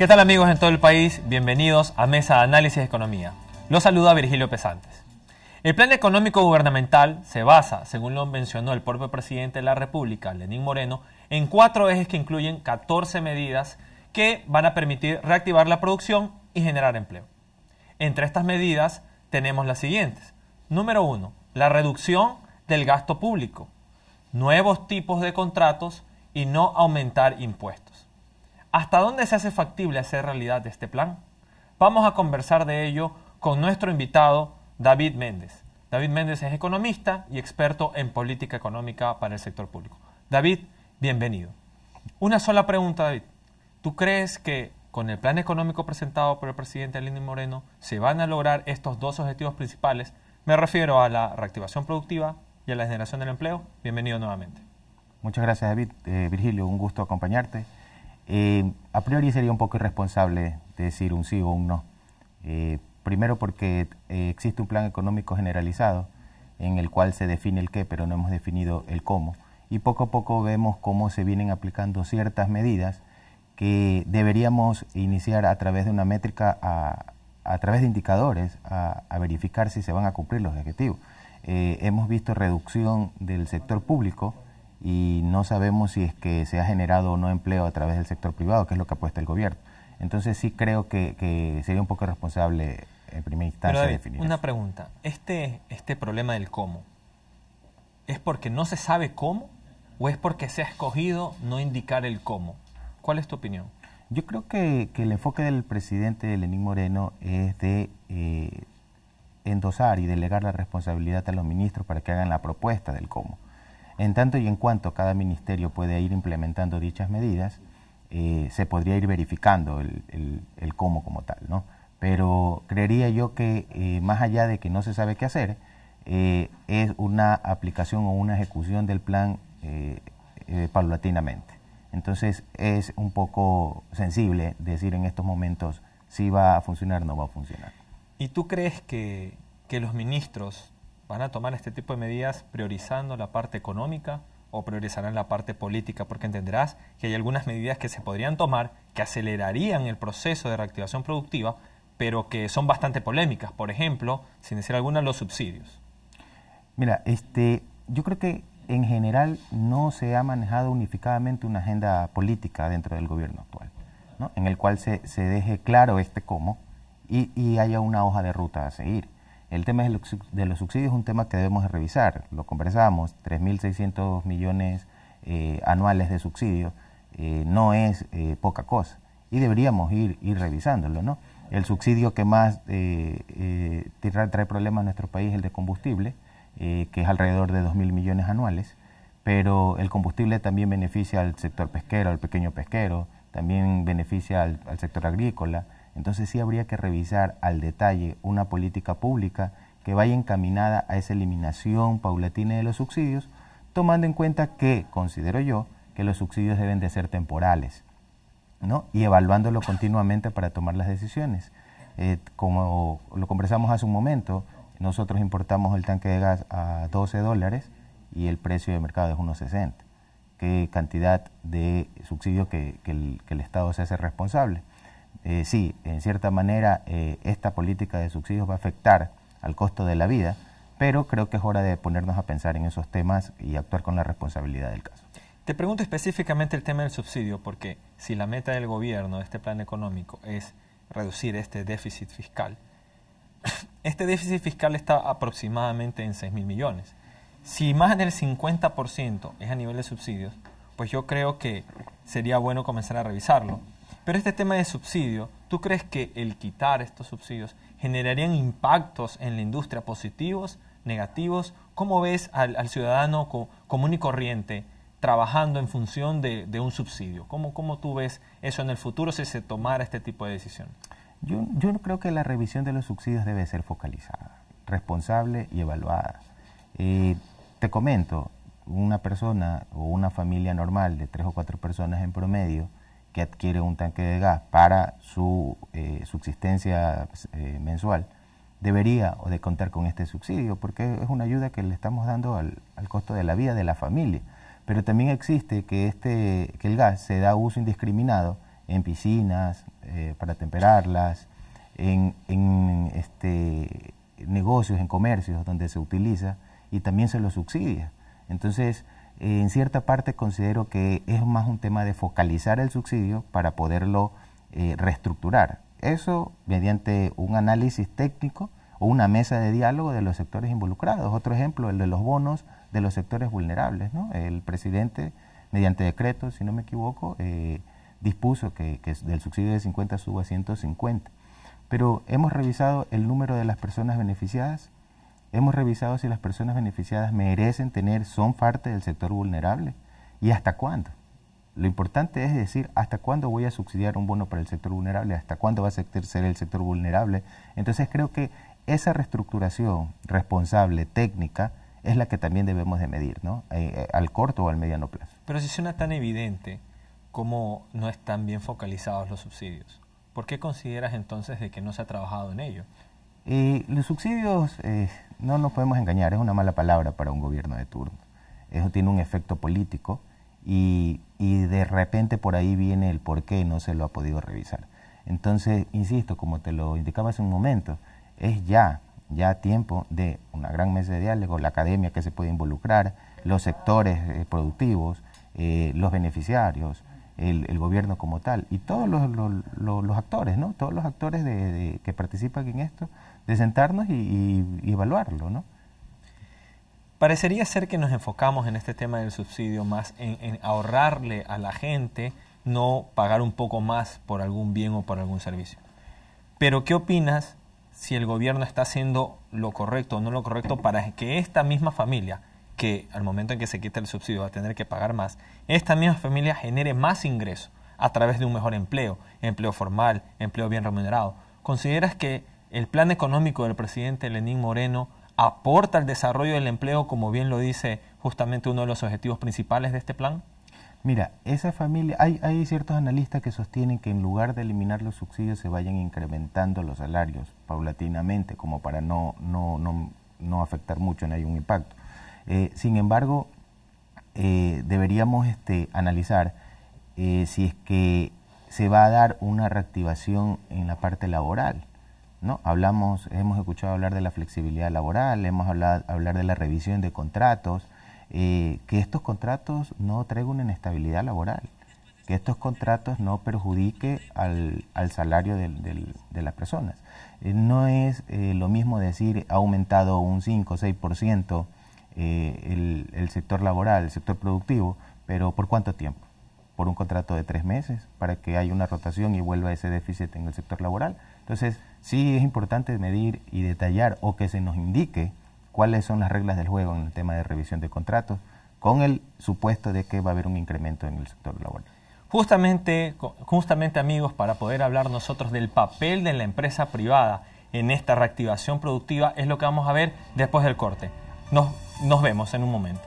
¿Qué tal amigos en todo el país? Bienvenidos a Mesa de Análisis de Economía. Los saluda Virgilio Pesantes. El plan económico gubernamental se basa, según lo mencionó el propio presidente de la República, Lenín Moreno, en cuatro ejes que incluyen 14 medidas que van a permitir reactivar la producción y generar empleo. Entre estas medidas tenemos las siguientes. Número uno, La reducción del gasto público, nuevos tipos de contratos y no aumentar impuestos. ¿Hasta dónde se hace factible hacer realidad este plan? Vamos a conversar de ello con nuestro invitado David Méndez. David Méndez es economista y experto en política económica para el sector público. David, bienvenido. Una sola pregunta, David. ¿Tú crees que con el plan económico presentado por el presidente Aline Moreno se van a lograr estos dos objetivos principales? Me refiero a la reactivación productiva y a la generación del empleo. Bienvenido nuevamente. Muchas gracias, David. Eh, Virgilio, un gusto acompañarte. Eh, a priori sería un poco irresponsable decir un sí o un no. Eh, primero porque eh, existe un plan económico generalizado en el cual se define el qué, pero no hemos definido el cómo. Y poco a poco vemos cómo se vienen aplicando ciertas medidas que deberíamos iniciar a través de una métrica, a, través de indicadores, a, verificar si se van a cumplir los objetivos. hemos visto reducción del sector público, y no sabemos si es que se ha generado o no empleo a través del sector privado, que es lo que apuesta el gobierno. Entonces sí creo que, sería un poco responsable en primera instancia Pero, Una pregunta, este, este problema del cómo, ¿es porque no se sabe cómo o es porque se ha escogido no indicar el cómo? ¿Cuál es tu opinión? Yo creo que, el enfoque del presidente Lenín Moreno es de eh, endosar y delegar la responsabilidad a los ministros para que hagan la propuesta del cómo. En tanto y en cuanto cada ministerio puede ir implementando dichas medidas, eh, se podría ir verificando el, cómo como tal, ¿no? Pero creería yo que eh, más allá de que no se sabe qué hacer, eh, es una aplicación o una ejecución del plan paulatinamente. Entonces es un poco sensible decir en estos momentos si va a funcionar o no va a funcionar. ¿Y tú crees que los ministros ¿Van a tomar este tipo de medidas priorizando la parte económica o priorizarán la parte política? Porque entenderás que hay algunas medidas que se podrían tomar que acelerarían el proceso de reactivación productiva, pero que son bastante polémicas. Por ejemplo, sin decir alguna, los subsidios. Mira, este, yo creo que en general no se ha manejado unificadamente una agenda política dentro del gobierno actual, ¿no? en el cual se, se deje claro este cómo y, y haya una hoja de ruta a seguir. El tema de los subsidios es un tema que debemos revisar. Lo conversamos, 3.600 millones eh, anuales de subsidios eh, no es eh, poca cosa y deberíamos ir, revisándolo. ¿no? El subsidio que más trae problemas a nuestro país es el de combustible, que es alrededor de 2.000 millones anuales, pero el combustible también beneficia al sector pesquero, al pequeño pesquero, también beneficia al sector agrícola entonces sí habría que revisar al detalle una política pública que vaya encaminada a esa eliminación paulatina de los subsidios, tomando en cuenta que, considero yo, que los subsidios deben de ser temporales, ¿no? Y evaluándolo continuamente para tomar las decisiones. Eh, como lo conversamos hace un momento, nosotros importamos el tanque de gas a 12 dólares y el precio de mercado es 1,60. ¿Qué cantidad de subsidio que el Estado se hace responsable? Eh, sí, en cierta manera eh, esta política de subsidios va a afectar al costo de la vida, pero creo que es hora de ponernos a pensar en esos temas y actuar con la responsabilidad del caso. Te pregunto específicamente el tema del subsidio, porque si la meta del gobierno de este plan económico es reducir este déficit fiscal, este déficit fiscal está aproximadamente en 6 mil millones. Si más del 50% es a nivel de subsidios, pues yo creo que sería bueno comenzar a revisarlo pero este tema de subsidio, ¿tú crees que el quitar estos subsidios generarían impactos en la industria positivos, negativos? ¿Cómo ves al, ciudadano común y corriente trabajando en función de, un subsidio? ¿Cómo, tú ves eso en el futuro si se tomara este tipo de decisión? Yo, yo creo que la revisión de los subsidios debe ser focalizada, responsable y evaluada. Eh, te comento, una persona o una familia normal de tres o cuatro personas en promedio, que adquiere un tanque de gas para su eh, subsistencia eh, mensual debería o de contar con este subsidio, porque es una ayuda que le estamos dando al, costo de la vida de la familia. Pero también existe que, este, que el gas se da uso indiscriminado en piscinas, eh, para temperarlas, en, en este, negocios, en comercios donde se utiliza, y también se lo subsidia. Entonces, en cierta parte considero que es más un tema de focalizar el subsidio para poderlo eh, reestructurar. Eso mediante un análisis técnico o una mesa de diálogo de los sectores involucrados. Otro ejemplo, el de los bonos de los sectores vulnerables. El presidente, mediante decreto, si no me equivoco, eh, dispuso que, que del subsidio de 50 suba a 150. Pero hemos revisado el número de las personas beneficiadas, Hemos revisado si las personas beneficiadas merecen tener, son parte del sector vulnerable y hasta cuándo. Lo importante es decir hasta cuándo voy a subsidiar un bono para el sector vulnerable, hasta cuándo va a ser el sector vulnerable. Entonces creo que esa reestructuración responsable, técnica, es la que también debemos de medir, ¿no? Eh, eh, al corto o al mediano plazo. Pero si suena tan evidente, como no están bien focalizados los subsidios? ¿Por qué consideras entonces de que no se ha trabajado en ello? Eh, los subsidios no nos podemos engañar, es una mala palabra para un gobierno de turno. Eso tiene un efecto político y, de repente por ahí viene el por qué no se lo ha podido revisar. Entonces, insisto, como te lo indicaba hace un momento, es ya, ya tiempo de una gran mesa de diálogo, la academia que se puede involucrar, los sectores eh, productivos, eh, los beneficiarios, el, gobierno como tal y todos los, actores, ¿no? Todos los actores de, que participan en esto presentarnos y, evaluarlo, ¿no? Parecería ser que nos enfocamos en este tema del subsidio más en, en, ahorrarle a la gente, no pagar un poco más por algún bien o por algún servicio. Pero ¿qué opinas si el gobierno está haciendo lo correcto o no lo correcto para que esta misma familia, que al momento en que se quita el subsidio va a tener que pagar más, esta misma familia genere más ingresos a través de un mejor empleo, empleo formal, empleo bien remunerado? ¿Consideras que el plan económico del presidente Lenín Moreno aporta al desarrollo del empleo, como bien lo dice justamente uno de los objetivos principales de este plan. Mira, esa familia, hay, ciertos analistas que sostienen que en lugar de eliminar los subsidios se vayan incrementando los salarios paulatinamente, como para no, no, afectar mucho, no hay un impacto. Eh, sin embargo, eh, deberíamos este, analizar eh, si es que se va a dar una reactivación en la parte laboral. ¿no? Hablamos, hemos escuchado hablar de la flexibilidad laboral, hemos hablado hablar de la revisión de contratos, eh, que estos contratos no traigan una inestabilidad laboral, que estos contratos no perjudiquen al, salario de las personas. Eh, no es eh, lo mismo decir ha aumentado un 5 o 6% el, el sector laboral, el sector productivo, pero ¿por cuánto tiempo? por un contrato de tres meses para que haya una rotación y vuelva ese déficit en el sector laboral entonces, sí es importante medir y detallar o que se nos indique cuáles son las reglas del juego en el tema de revisión de contratos, con el supuesto de que va a haber un incremento en el sector laboral. Justamente, justamente amigos, para poder hablar nosotros del papel de la empresa privada en esta reactivación productiva es lo que vamos a ver después del corte. Nos, nos vemos en un momento.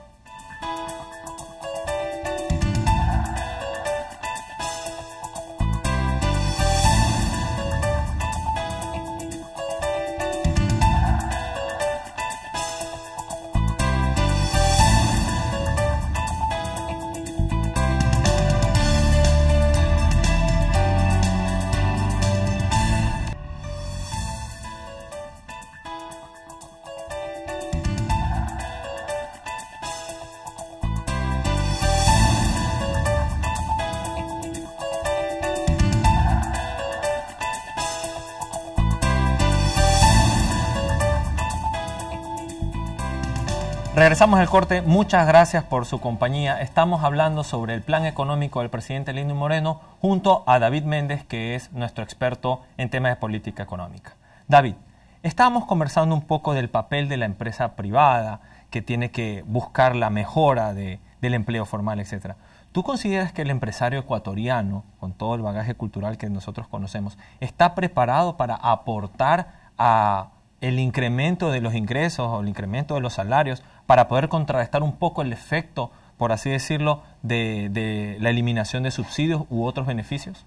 regresamos al corte. Muchas gracias por su compañía. Estamos hablando sobre el plan económico del presidente Lino Moreno junto a David Méndez, que es nuestro experto en temas de política económica. David, estábamos conversando un poco del papel de la empresa privada que tiene que buscar la mejora del empleo formal, etc. ¿Tú consideras que el empresario ecuatoriano, con todo el bagaje cultural que nosotros conocemos, está preparado para aportar a el incremento de los ingresos o el incremento de los salarios para poder contrarrestar un poco el efecto, por así decirlo, de, la eliminación de subsidios u otros beneficios?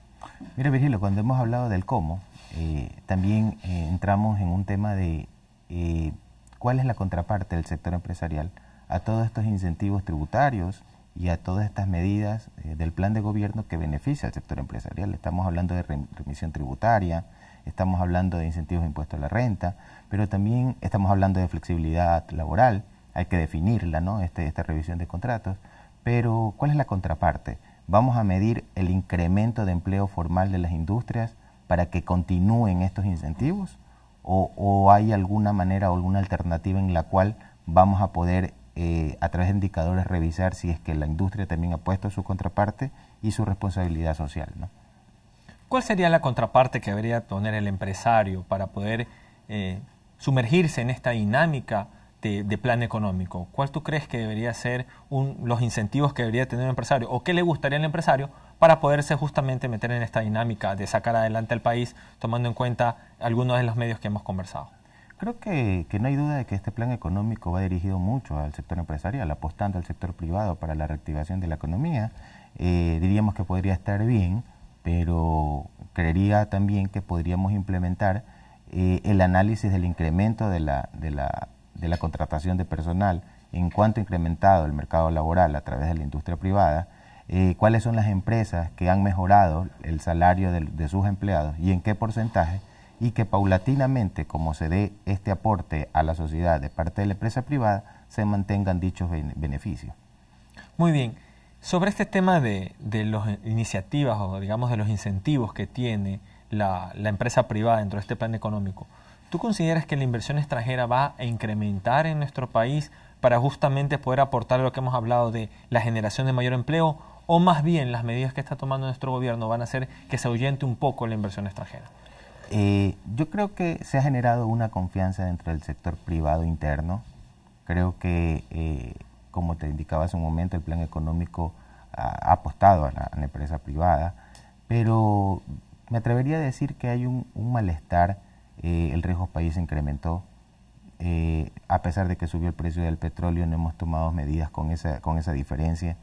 Mira, Virgilio, cuando hemos hablado del cómo, eh, también eh, entramos en un tema de eh, cuál es la contraparte del sector empresarial a todos estos incentivos tributarios y a todas estas medidas del plan de gobierno que beneficia al sector empresarial. Estamos hablando de remisión tributaria, estamos hablando de incentivos de impuesto a la renta, pero también estamos hablando de flexibilidad laboral, hay que definirla, ¿no? Este, esta revisión de contratos, pero ¿cuál es la contraparte? Vamos a medir el incremento de empleo formal de las industrias para que continúen estos incentivos o, hay alguna manera o alguna alternativa en la cual vamos a poder eh, a través de indicadores revisar si es que la industria también ha puesto su contraparte y su responsabilidad social. ¿no? ¿Cuál sería la contraparte que debería poner el empresario para poder eh, sumergirse en esta dinámica de, plan económico? ¿Cuál tú crees que debería ser los incentivos que debería tener un empresario? ¿O qué le gustaría al empresario para poderse justamente meter en esta dinámica de sacar adelante al país, tomando en cuenta algunos de los medios que hemos conversado? Creo que, no hay duda de que este plan económico va dirigido mucho al sector empresarial, apostando al sector privado para la reactivación de la economía. Eh, diríamos que podría estar bien, pero creería también que podríamos implementar eh, el análisis del incremento de la, de, la, de la contratación de personal, en cuanto ha incrementado el mercado laboral a través de la industria privada, eh, cuáles son las empresas que han mejorado el salario de, sus empleados y en qué porcentaje, y que paulatinamente, como se dé este aporte a la sociedad de parte de la empresa privada, se mantengan dichos beneficios. Muy bien. Sobre este tema de, de las iniciativas o digamos de los incentivos que tiene la, empresa privada dentro de este plan económico, ¿tú consideras que la inversión extranjera va a incrementar en nuestro país para justamente poder aportar lo que hemos hablado de la generación de mayor empleo? ¿O más bien las medidas que está tomando nuestro gobierno van a hacer que se ahuyente un poco la inversión extranjera? Eh, yo creo que se ha generado una confianza dentro del sector privado interno. Creo que, eh, como te indicaba hace un momento, el plan económico ha, apostado a la, empresa privada, pero me atrevería a decir que hay un, malestar, eh, el riesgo país incrementó, eh, a pesar de que subió el precio del petróleo, no hemos tomado medidas con esa, con esa diferencia.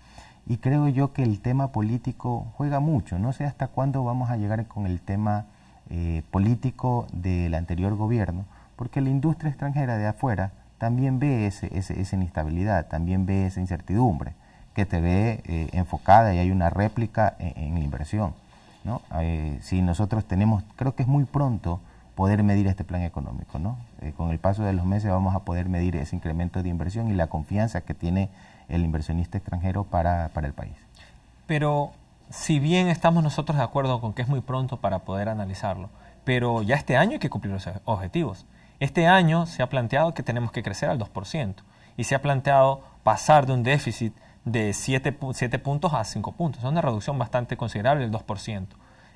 Y creo yo que el tema político juega mucho, no sé hasta cuándo vamos a llegar con el tema eh, político del anterior gobierno, porque la industria extranjera de afuera también ve ese, esa inestabilidad, también ve esa incertidumbre, que te ve enfocada y hay una réplica en, en la inversión. ¿no? Eh, si nosotros tenemos, creo que es muy pronto poder medir este plan económico, ¿no? Eh, con el paso de los meses vamos a poder medir ese incremento de inversión y la confianza que tiene el inversionista extranjero para, para el país. Pero si bien estamos nosotros de acuerdo con que es muy pronto para poder analizarlo, pero ya este año hay que cumplir los objetivos. Este año se ha planteado que tenemos que crecer al 2% y se ha planteado pasar de un déficit de 7, puntos a 5 puntos. Es una reducción bastante considerable, el 2%.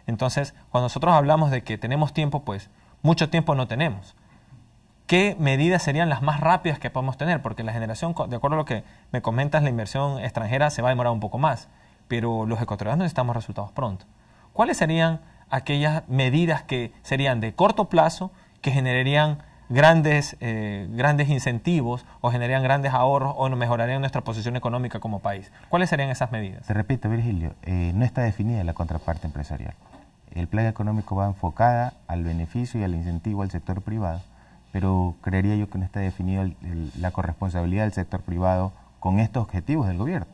Entonces, cuando nosotros hablamos de que tenemos tiempo, pues mucho tiempo no tenemos. ¿Qué medidas serían las más rápidas que podemos tener? Porque la generación, de acuerdo a lo que me comentas, la inversión extranjera se va a demorar un poco más, pero los ecuatorianos necesitamos resultados pronto. ¿Cuáles serían aquellas medidas que serían de corto plazo, que generarían grandes, eh, grandes incentivos o generarían grandes ahorros o mejorarían nuestra posición económica como país. ¿Cuáles serían esas medidas? Te repito, Virgilio, eh, no está definida la contraparte empresarial. El plan económico va enfocada al beneficio y al incentivo al sector privado, pero creería yo que no está definida la corresponsabilidad del sector privado con estos objetivos del gobierno.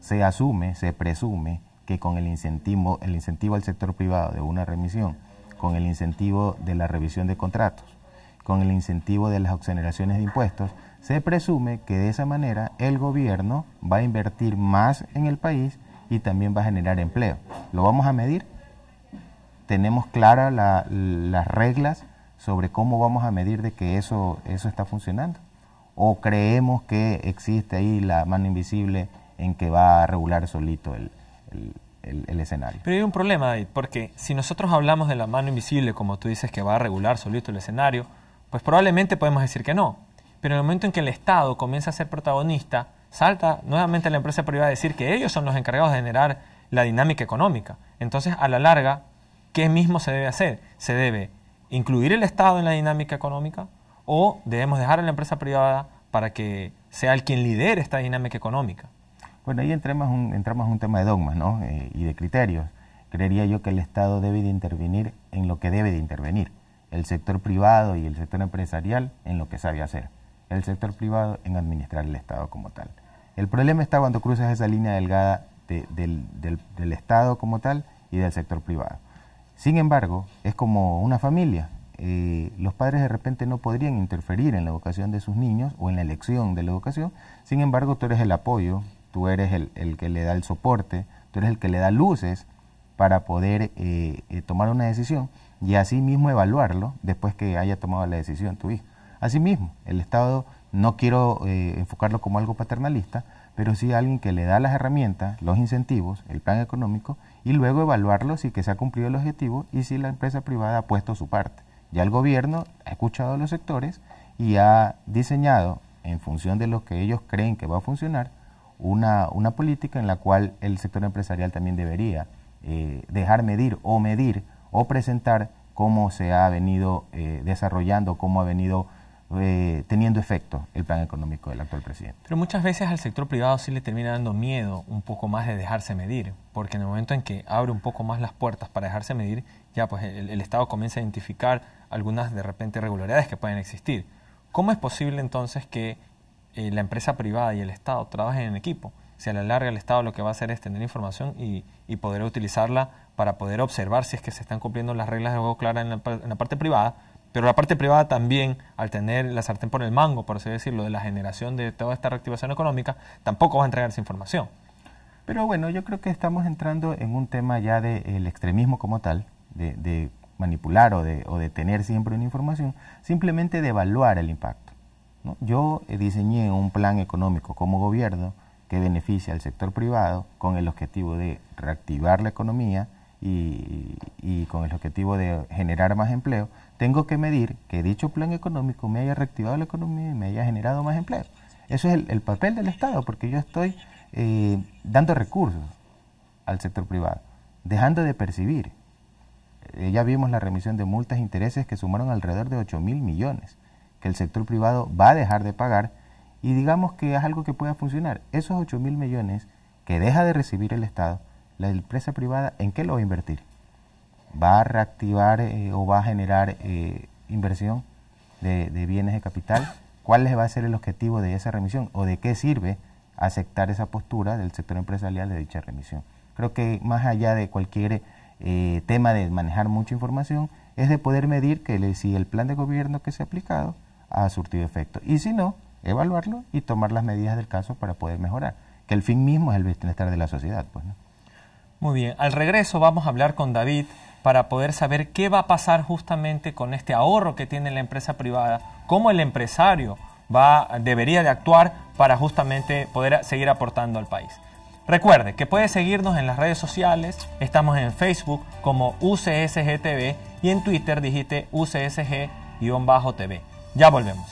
Se asume, se presume que con el incentivo, el incentivo al sector privado de una remisión, con el incentivo de la revisión de contratos, con el incentivo de las exoneraciones de impuestos, se presume que de esa manera el gobierno va a invertir más en el país y también va a generar empleo. ¿Lo vamos a medir? ¿Tenemos claras las reglas sobre cómo vamos a medir de que eso, eso está funcionando? ¿O creemos que existe ahí la mano invisible en que va a regular solito el, el, escenario. Pero hay un problema, David, porque si nosotros hablamos de la mano invisible, como tú dices, que va a regular solito el escenario, pues probablemente podemos decir que no. Pero en el momento en que el Estado comienza a ser protagonista, salta nuevamente la empresa privada a decir que ellos son los encargados de generar la dinámica económica. Entonces, a la larga, ¿qué mismo se debe hacer? Se debe incluir el Estado en la dinámica económica o debemos dejar a la empresa privada para que sea el quien lidere esta dinámica económica. Bueno, ahí entramos un, entramos un tema de dogmas eh, y de criterios. Creería yo que el Estado debe de intervenir en lo que debe de intervenir el sector privado y el sector empresarial en lo que sabe hacer, el sector privado en administrar el Estado como tal. El problema está cuando cruzas esa línea delgada del, Estado como tal y del sector privado. Sin embargo, es como una familia. Eh, los padres de repente no podrían interferir en la educación de sus niños o en la elección de la educación. Sin embargo, tú eres el apoyo, tú eres el, que le da el soporte, tú eres el que le da luces para poder eh, eh, tomar una decisión y asimismo evaluarlo después que haya tomado la decisión tu hijo. Asimismo, el Estado no quiero eh, enfocarlo como algo paternalista, pero sí alguien que le da las herramientas, los incentivos, el plan económico y luego evaluarlo si que se ha cumplido el objetivo y si la empresa privada ha puesto su parte. Ya el gobierno ha escuchado a los sectores y ha diseñado en función de lo que ellos creen que va a funcionar una, política en la cual el sector empresarial también debería eh, dejar medir o medir o presentar cómo se ha venido eh, desarrollando, cómo ha venido eh, teniendo efecto el plan económico del actual presidente. Pero muchas veces al sector privado sí le termina dando miedo un poco más de dejarse medir, porque en el momento en que abre un poco más las puertas para dejarse medir, ya pues el, Estado comienza a identificar algunas de repente irregularidades que pueden existir. ¿Cómo es posible entonces que eh, la empresa privada y el Estado trabajen en equipo? Si a la larga el Estado lo que va a hacer es tener información y poder utilizarla para poder observar si es que se están cumpliendo las reglas de juego clara en la, parte privada, pero la parte privada también, al tener la sartén por el mango, por así decirlo, de la generación de toda esta reactivación económica, tampoco va a entregar esa información. Pero bueno, yo creo que estamos entrando en un tema ya del extremismo como tal, de, manipular o de, tener siempre una información, simplemente de evaluar el impacto. Yo diseñé un plan económico como gobierno que beneficia al sector privado con el objetivo de reactivar la economía, y, con el objetivo de generar más empleo, tengo que medir que dicho plan económico me haya reactivado la economía y me haya generado más empleo. Eso es el, papel del Estado, porque yo estoy eh, dando recursos al sector privado, dejando de percibir. Eh, ya vimos la remisión de multas e intereses que sumaron alrededor de 8 mil millones, que el sector privado va a dejar de pagar y digamos que es algo que pueda funcionar. Esos 8 mil millones que deja de recibir el Estado, la empresa privada, ¿en qué lo va a invertir? ¿Va a reactivar eh, o va a generar eh, inversión de, bienes de capital? ¿Cuál les va a ser el objetivo de esa remisión? ¿O de qué sirve aceptar esa postura del sector empresarial de dicha remisión? Creo que más allá de cualquier eh, tema de manejar mucha información, es de poder medir que si el plan de gobierno que se ha aplicado ha surtido efecto. Y si no, evaluarlo y tomar las medidas del caso para poder mejorar. Que el fin mismo es el bienestar de la sociedad. Pues, ¿no? Muy bien, al regreso vamos a hablar con David para poder saber qué va a pasar justamente con este ahorro que tiene la empresa privada, cómo el empresario va, debería de actuar para justamente poder seguir aportando al país. Recuerde que puede seguirnos en las redes sociales, estamos en Facebook como UCSGTV y en Twitter digite UCSG-TV. Ya volvemos.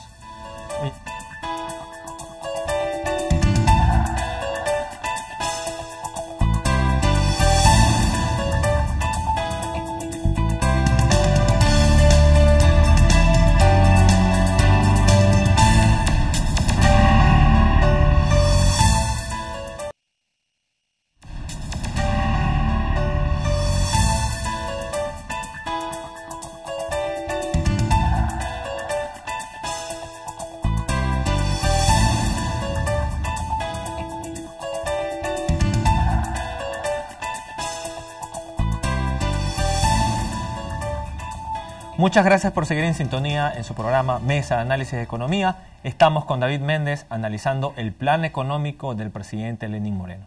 Muchas gracias por seguir en sintonía en su programa Mesa de Análisis de Economía. Estamos con David Méndez analizando el plan económico del presidente Lenín Moreno.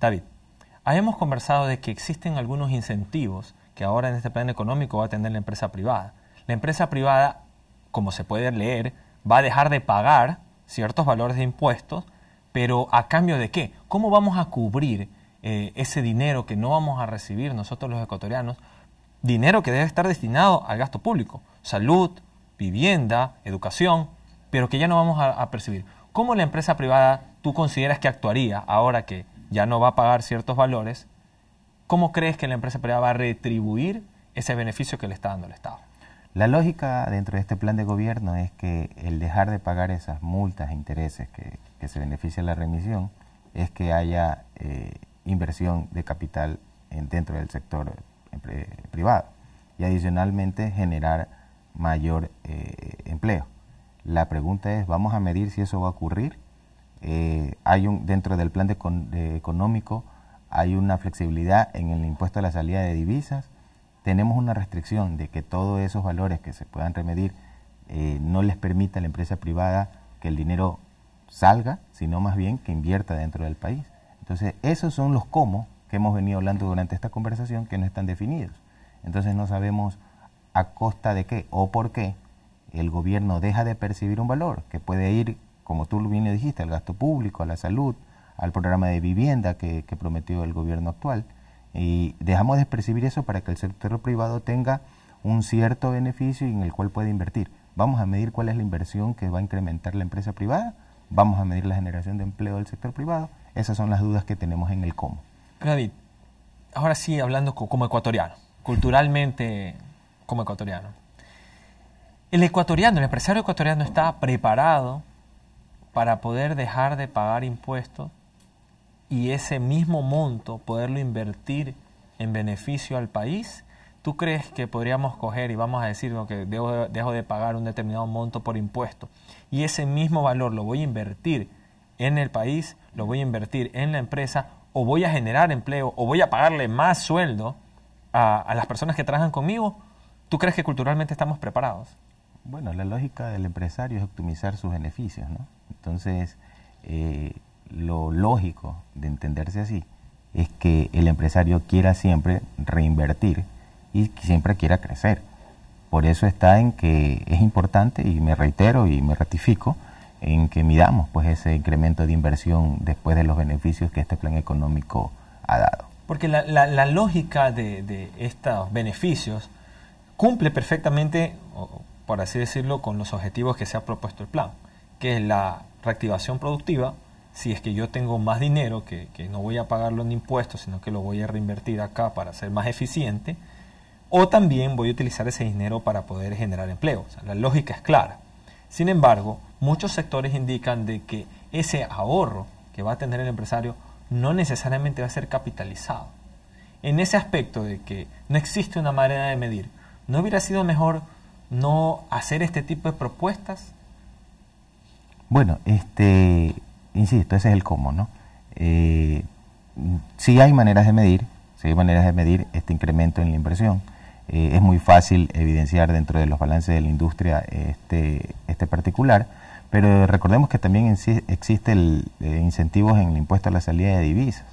David, habíamos conversado de que existen algunos incentivos que ahora en este plan económico va a tener la empresa privada. La empresa privada, como se puede leer, va a dejar de pagar ciertos valores de impuestos, pero a cambio de qué? ¿Cómo vamos a cubrir eh, ese dinero que no vamos a recibir nosotros los ecuatorianos dinero que debe estar destinado al gasto público, salud, vivienda, educación, pero que ya no vamos a, percibir. ¿Cómo la empresa privada tú consideras que actuaría ahora que ya no va a pagar ciertos valores? ¿Cómo crees que la empresa privada va a retribuir ese beneficio que le está dando el Estado? La lógica dentro de este plan de gobierno es que el dejar de pagar esas multas e intereses que, se beneficia la remisión es que haya eh, inversión de capital en, dentro del sector privado y adicionalmente generar mayor eh, empleo. La pregunta es, ¿vamos a medir si eso va a ocurrir? Eh, hay un, dentro del plan de económico hay una flexibilidad en el impuesto a la salida de divisas. Tenemos una restricción de que todos esos valores que se puedan remedir eh, no les permita a la empresa privada que el dinero salga, sino más bien que invierta dentro del país. Entonces, esos son los cómo que hemos venido hablando durante esta conversación que no están definidos. Entonces no sabemos a costa de qué o por qué el gobierno deja de percibir un valor que puede ir, como tú bien le dijiste, al gasto público, a la salud, al programa de vivienda que, prometió el gobierno actual. Y dejamos de percibir eso para que el sector privado tenga un cierto beneficio en el cual puede invertir. Vamos a medir cuál es la inversión que va a incrementar la empresa privada, vamos a medir la generación de empleo del sector privado. Esas son las dudas que tenemos en el cómo ahora sí hablando como ecuatoriano, culturalmente como ecuatoriano. El ecuatoriano, el empresario ecuatoriano está preparado para poder dejar de pagar impuestos y ese mismo monto poderlo invertir en beneficio al país. ¿Tú crees que podríamos coger y vamos a decir que dejo, dejo de pagar un determinado monto por impuesto y ese mismo valor lo voy a invertir en el país, lo voy a invertir en la empresa o voy a generar empleo o voy a pagarle más sueldo a, las personas que trabajan conmigo, ¿tú crees que culturalmente estamos preparados? Bueno, la lógica del empresario es optimizar sus beneficios, ¿no? Entonces, eh, lo lógico de entenderse así es que el empresario quiera siempre reinvertir y siempre quiera crecer. Por eso está en que es importante, y me reitero y me ratifico, en que midamos pues ese incremento de inversión después de los beneficios que este plan económico ha dado. Porque la, lógica de, estos beneficios cumple perfectamente, por así decirlo, con los objetivos que se ha propuesto el plan, que es la reactivación productiva, si es que yo tengo más dinero, que, no voy a pagarlo en impuestos, sino que lo voy a reinvertir acá para ser más eficiente, o también voy a utilizar ese dinero para poder generar empleo. la lógica es clara. Sin embargo, muchos sectores indican de que ese ahorro que va a tener el empresario no necesariamente va a ser capitalizado. En ese aspecto de que no existe una manera de medir, ¿no hubiera sido mejor no hacer este tipo de propuestas? Bueno, este, insisto, ese es el cómo, ¿no? Eh, sí hay maneras de medir, si hay maneras de medir este incremento en la inversión. Eh, es muy fácil evidenciar dentro de los balances de la industria este, este particular pero recordemos que también existe el, eh, incentivos en el impuesto a la salida de divisas.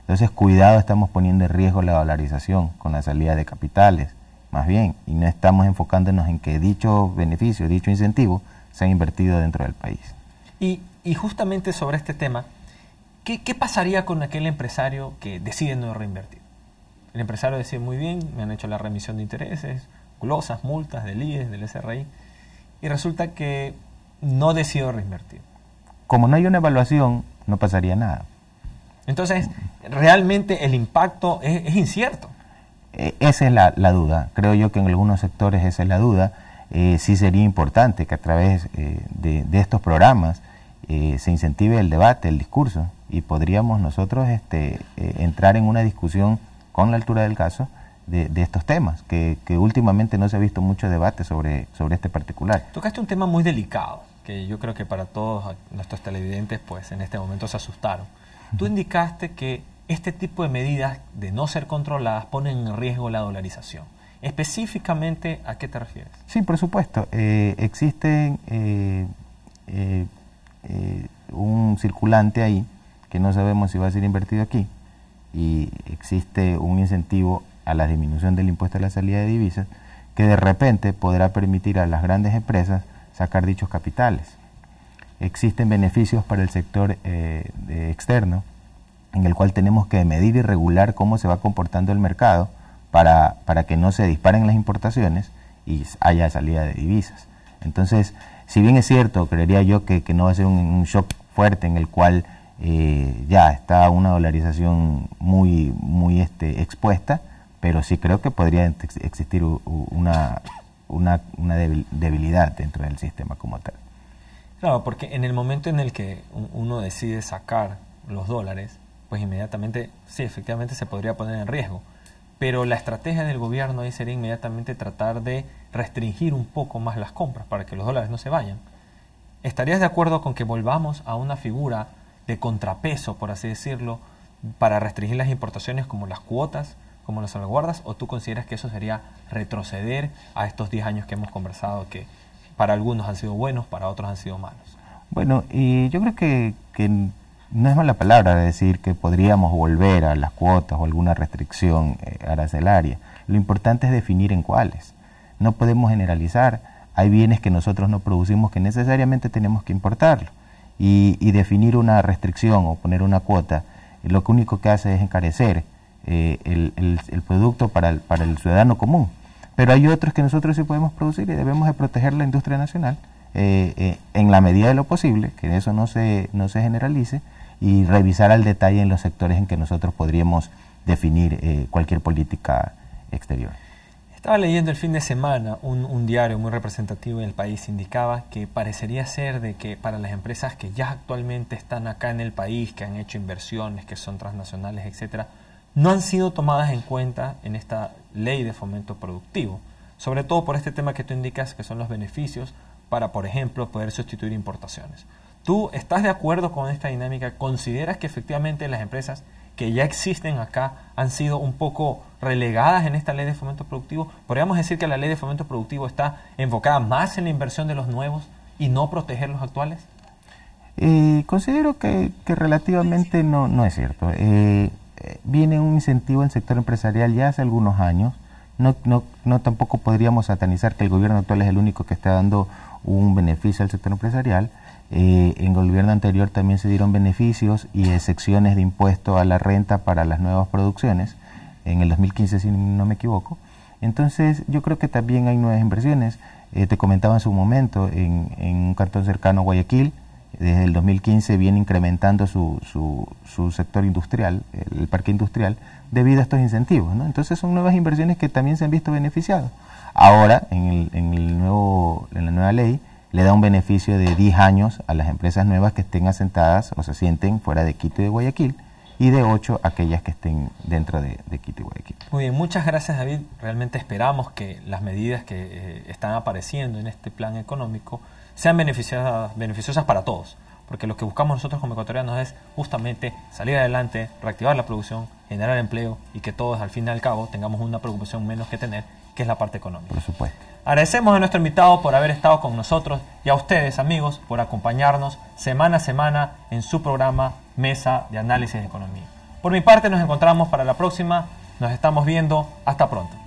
Entonces, cuidado, estamos poniendo en riesgo la dolarización con la salida de capitales, más bien, y no estamos enfocándonos en que dicho beneficio, dicho incentivo, sea invertido dentro del país. Y, justamente sobre este tema, ¿qué, ¿qué pasaría con aquel empresario que decide no reinvertir? El empresario decide, muy bien, me han hecho la remisión de intereses, glosas, multas del IES, del SRI, y resulta que no decido reinvertir. Como no hay una evaluación, no pasaría nada. Entonces, realmente el impacto es, incierto. E, esa es la, duda. Creo yo que en algunos sectores esa es la duda. Eh, sí sería importante que a través eh, de, estos programas eh, se incentive el debate, el discurso, y podríamos nosotros este, entrar en una discusión con la altura del caso de, estos temas, que, últimamente no se ha visto mucho debate sobre, sobre este particular. Tocaste un tema muy delicado, que yo creo que para todos nuestros televidentes, pues en este momento se asustaron. Tú indicaste que este tipo de medidas, de no ser controladas, ponen en riesgo la dolarización. Específicamente, ¿a qué te refieres? Sí, por supuesto. Eh, existe eh, eh, un circulante ahí que no sabemos si va a ser invertido aquí y existe un incentivo a la disminución del impuesto a la salida de divisas, que de repente podrá permitir a las grandes empresas sacar dichos capitales. Existen beneficios para el sector eh, externo, en el cual tenemos que medir y regular cómo se va comportando el mercado para, que no se disparen las importaciones y haya salida de divisas. Entonces, si bien es cierto, creería yo que, no va a ser un, shock fuerte en el cual eh, ya está una dolarización muy, muy este, expuesta, pero sí creo que podría existir una, una, debilidad dentro del sistema como tal. Claro, porque en el momento en el que uno decide sacar los dólares, pues inmediatamente, sí, efectivamente se podría poner en riesgo. Pero la estrategia del gobierno ahí sería inmediatamente tratar de restringir un poco más las compras para que los dólares no se vayan. ¿Estarías de acuerdo con que volvamos a una figura de contrapeso, por así decirlo, para restringir las importaciones como las cuotas? ¿Cómo lo salvaguardas o tú consideras que eso sería retroceder a estos 10 años que hemos conversado que para algunos han sido buenos, para otros han sido malos? Bueno, y yo creo que, no es mala palabra decir que podríamos volver a las cuotas o alguna restricción eh, arancelaria. Lo importante es definir en cuáles. No podemos generalizar. Hay bienes que nosotros no producimos que necesariamente tenemos que importarlo. Y, definir una restricción o poner una cuota lo único que hace es encarecer eh, el, producto para el, para el ciudadano común. Pero hay otros que nosotros sí podemos producir y debemos proteger la industria nacional eh, eh, en la medida de lo posible, que eso no se, no se generalice, y revisar al detalle en los sectores en que nosotros podríamos definir cualquier política exterior. Estaba leyendo el fin de semana un, un, diario muy representativo en el país, indicaba que parecería ser de que para las empresas que ya actualmente están acá en el país, que han hecho inversiones, que son transnacionales, etcétera, no han sido tomadas en cuenta en esta ley de fomento productivo, sobre todo por este tema que tú indicas que son los beneficios para, por ejemplo, poder sustituir importaciones. ¿Tú estás de acuerdo con esta dinámica? ¿Consideras que efectivamente las empresas que ya existen acá han sido un poco relegadas en esta ley de fomento productivo? ¿Podríamos decir que la ley de fomento productivo está enfocada más en la inversión de los nuevos y no proteger los actuales? Eh, considero que, relativamente no, no, es cierto. Eh, eh, viene un incentivo al sector empresarial ya hace algunos años. No, no, no tampoco podríamos satanizar que el gobierno actual es el único que está dando un beneficio al sector empresarial. Eh, en el gobierno anterior también se dieron beneficios y excepciones de impuesto a la renta para las nuevas producciones, en el 2015 si no me equivoco. Entonces yo creo que también hay nuevas inversiones. Eh, te comentaba en su momento, en, en un cantón cercano a Guayaquil, desde el 2015 viene incrementando su, sector industrial, el parque industrial, debido a estos incentivos. Entonces son nuevas inversiones que también se han visto beneficiadas. Ahora, en, el, nuevo, en la nueva ley, le da un beneficio de 10 años a las empresas nuevas que estén asentadas o se sienten fuera de Quito y de Guayaquil y de 8 aquellas que estén dentro de, Quito y Guayaquil. Muy bien, muchas gracias David. Realmente esperamos que las medidas que eh, están apareciendo en este plan económico sean beneficiosas, para todos. Porque lo que buscamos nosotros como ecuatorianos es justamente salir adelante, reactivar la producción, generar empleo y que todos al fin y al cabo tengamos una preocupación menos que tener, que es la parte económica. Por supuesto. Agradecemos a nuestro invitado por haber estado con nosotros y a ustedes, amigos, por acompañarnos semana a semana en su programa Mesa de Análisis de Economía. Por mi parte, nos encontramos para la próxima. Nos estamos viendo. Hasta pronto.